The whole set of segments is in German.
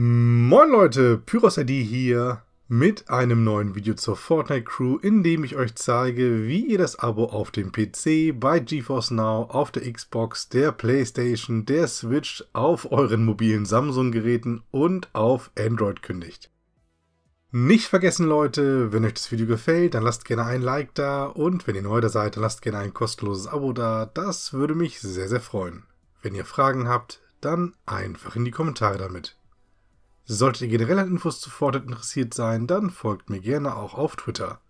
Moin Leute, PyrosID hier mit einem neuen Video zur Fortnite Crew, in dem ich euch zeige, wie ihr das Abo auf dem PC, bei GeForce Now, auf der Xbox, der Playstation, der Switch, auf euren mobilen Samsung-Geräten und auf Android kündigt. Nicht vergessen Leute, wenn euch das Video gefällt, dann lasst gerne ein Like da und wenn ihr neu da seid, dann lasst gerne ein kostenloses Abo da, das würde mich sehr sehr freuen. Wenn ihr Fragen habt, dann einfach in die Kommentare damit. Solltet ihr generell an Infos zu Fortnite interessiert sein, dann folgt mir gerne auch auf Twitter.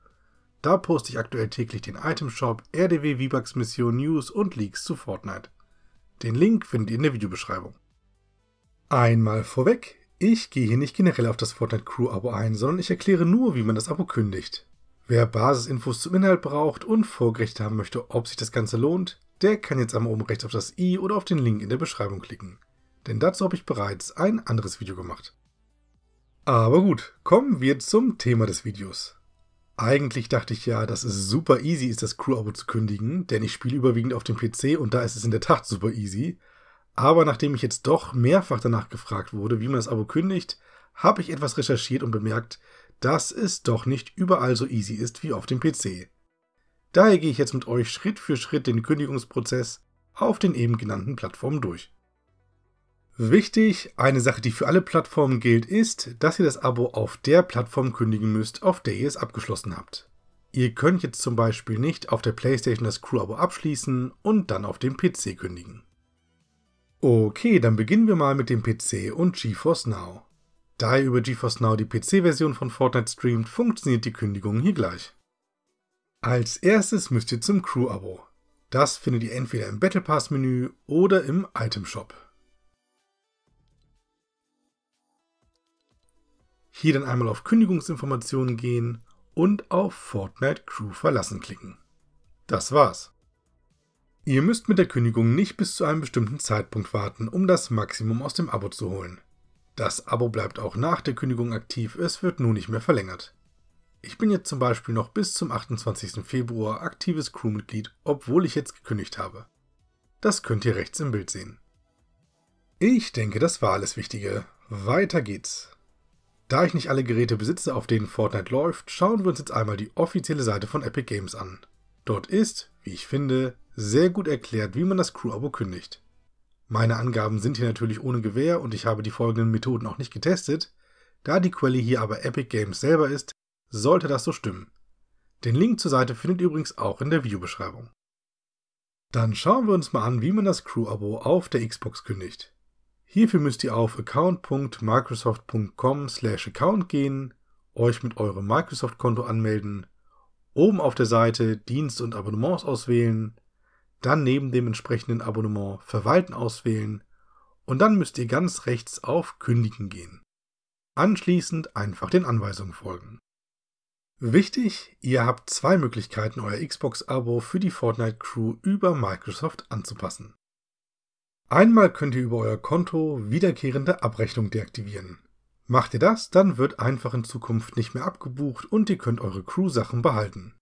Da poste ich aktuell täglich den Itemshop, RDW V-Bucks Mission News und Leaks zu Fortnite. Den Link findet ihr in der Videobeschreibung. Einmal vorweg, ich gehe hier nicht generell auf das Fortnite Crew Abo ein, sondern ich erkläre nur, wie man das Abo kündigt. Wer Basisinfos zum Inhalt braucht und vorgerechnet haben möchte, ob sich das Ganze lohnt, der kann jetzt einmal oben rechts auf das i oder auf den Link in der Beschreibung klicken. Denn dazu habe ich bereits ein anderes Video gemacht. Aber gut, kommen wir zum Thema des Videos. Eigentlich dachte ich ja, dass es super easy ist, das Crew-Abo zu kündigen, denn ich spiele überwiegend auf dem PC und da ist es in der Tat super easy. Aber nachdem ich jetzt doch mehrfach danach gefragt wurde, wie man das Abo kündigt, habe ich etwas recherchiert und bemerkt, dass es doch nicht überall so easy ist wie auf dem PC. Daher gehe ich jetzt mit euch Schritt für Schritt den Kündigungsprozess auf den eben genannten Plattformen durch. Wichtig, eine Sache, die für alle Plattformen gilt, ist, dass ihr das Abo auf der Plattform kündigen müsst, auf der ihr es abgeschlossen habt. Ihr könnt jetzt zum Beispiel nicht auf der PlayStation das Crew-Abo abschließen und dann auf dem PC kündigen. Okay, dann beginnen wir mal mit dem PC und GeForce Now. Da ihr über GeForce Now die PC-Version von Fortnite streamt, funktioniert die Kündigung hier gleich. Als erstes müsst ihr zum Crew-Abo. Das findet ihr entweder im Battle Pass-Menü oder im Item Shop. Hier dann einmal auf Kündigungsinformationen gehen und auf Fortnite Crew verlassen klicken. Das war's. Ihr müsst mit der Kündigung nicht bis zu einem bestimmten Zeitpunkt warten, um das Maximum aus dem Abo zu holen. Das Abo bleibt auch nach der Kündigung aktiv, es wird nun nicht mehr verlängert. Ich bin jetzt zum Beispiel noch bis zum 28. Februar aktives Crewmitglied, obwohl ich jetzt gekündigt habe. Das könnt ihr rechts im Bild sehen. Ich denke, das war alles Wichtige. Weiter geht's. Da ich nicht alle Geräte besitze, auf denen Fortnite läuft, schauen wir uns jetzt einmal die offizielle Seite von Epic Games an. Dort ist, wie ich finde, sehr gut erklärt, wie man das Crew-Abo kündigt. Meine Angaben sind hier natürlich ohne Gewähr und ich habe die folgenden Methoden auch nicht getestet. Da die Quelle hier aber Epic Games selber ist, sollte das so stimmen. Den Link zur Seite findet ihr übrigens auch in der Videobeschreibung. Dann schauen wir uns mal an, wie man das Crew-Abo auf der Xbox kündigt. Hierfür müsst ihr auf account.microsoft.com/account gehen, euch mit eurem Microsoft-Konto anmelden, oben auf der Seite Dienst und Abonnements auswählen, dann neben dem entsprechenden Abonnement Verwalten auswählen und dann müsst ihr ganz rechts auf Kündigen gehen. Anschließend einfach den Anweisungen folgen. Wichtig, ihr habt zwei Möglichkeiten, euer Xbox-Abo für die Fortnite Crew über Microsoft anzupassen. Einmal könnt ihr über euer Konto wiederkehrende Abrechnung deaktivieren. Macht ihr das, dann wird einfach in Zukunft nicht mehr abgebucht und ihr könnt eure Crew-Sachen behalten.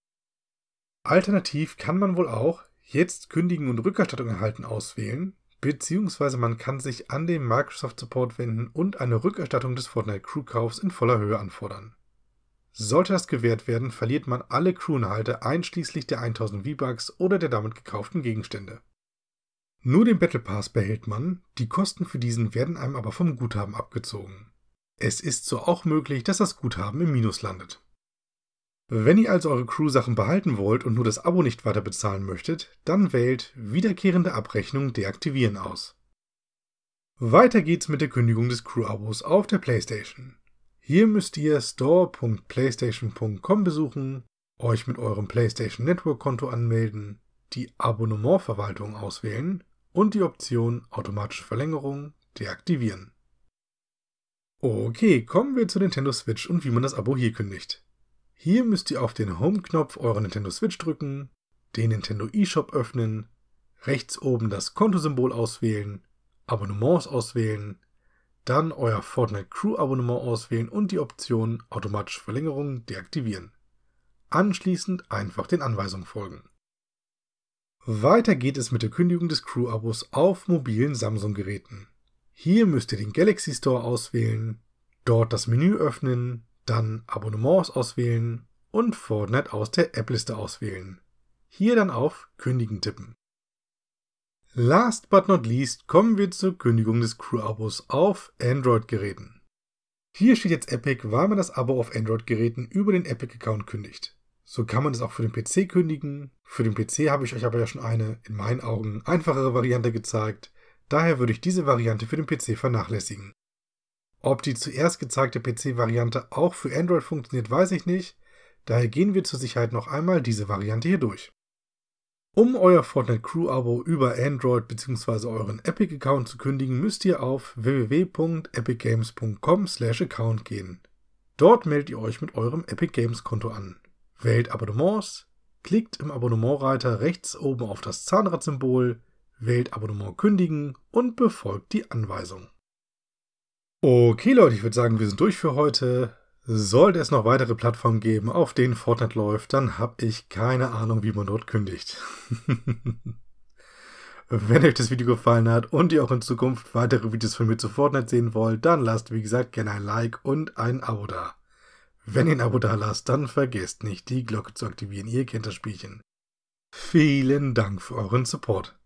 Alternativ kann man wohl auch Jetzt kündigen und Rückerstattung erhalten auswählen, beziehungsweise man kann sich an den Microsoft Support wenden und eine Rückerstattung des Fortnite Crew-Kaufs in voller Höhe anfordern. Sollte das gewährt werden, verliert man alle Crew-Inhalte einschließlich der 1000 V-Bucks oder der damit gekauften Gegenstände. Nur den Battle Pass behält man, die Kosten für diesen werden einem aber vom Guthaben abgezogen. Es ist so auch möglich, dass das Guthaben im Minus landet. Wenn ihr also eure Crew-Sachen behalten wollt und nur das Abo nicht weiter bezahlen möchtet, dann wählt Wiederkehrende Abrechnung deaktivieren aus. Weiter geht's mit der Kündigung des Crew-Abos auf der PlayStation. Hier müsst ihr store.playstation.com besuchen, euch mit eurem PlayStation Network-Konto anmelden, die Abonnementverwaltung auswählen und die Option Automatische Verlängerung deaktivieren. Okay, kommen wir zu Nintendo Switch und wie man das Abo hier kündigt. Hier müsst ihr auf den Home-Knopf eurer Nintendo Switch drücken, den Nintendo eShop öffnen, rechts oben das Kontosymbol auswählen, Abonnements auswählen, dann euer Fortnite Crew Abonnement auswählen und die Option Automatische Verlängerung deaktivieren. Anschließend einfach den Anweisungen folgen. Weiter geht es mit der Kündigung des Crew-Abos auf mobilen Samsung-Geräten. Hier müsst ihr den Galaxy Store auswählen, dort das Menü öffnen, dann Abonnements auswählen und Fortnite aus der App-Liste auswählen. Hier dann auf Kündigen tippen. Last but not least kommen wir zur Kündigung des Crew-Abos auf Android-Geräten. Hier steht jetzt Epic, weil man das Abo auf Android-Geräten über den Epic-Account kündigt. So kann man es auch für den PC kündigen. Für den PC habe ich euch aber ja schon eine, in meinen Augen, einfachere Variante gezeigt. Daher würde ich diese Variante für den PC vernachlässigen. Ob die zuerst gezeigte PC-Variante auch für Android funktioniert, weiß ich nicht. Daher gehen wir zur Sicherheit noch einmal diese Variante hier durch. Um euer Fortnite Crew Abo über Android bzw. euren Epic Account zu kündigen, müsst ihr auf www.epicgames.com/account gehen. Dort meldet ihr euch mit eurem Epic Games Konto an. Wählt Abonnements, klickt im Abonnementreiter rechts oben auf das Zahnradsymbol, wählt Abonnement kündigen und befolgt die Anweisung. Okay Leute, ich würde sagen, wir sind durch für heute. Sollte es noch weitere Plattformen geben, auf denen Fortnite läuft, dann habe ich keine Ahnung, wie man dort kündigt. Wenn euch das Video gefallen hat und ihr auch in Zukunft weitere Videos von mir zu Fortnite sehen wollt, dann lasst wie gesagt gerne ein Like und ein Abo da. Wenn ihr ein Abo da lasst, dann vergesst nicht, die Glocke zu aktivieren. Ihr kennt das Spielchen. Vielen Dank für euren Support.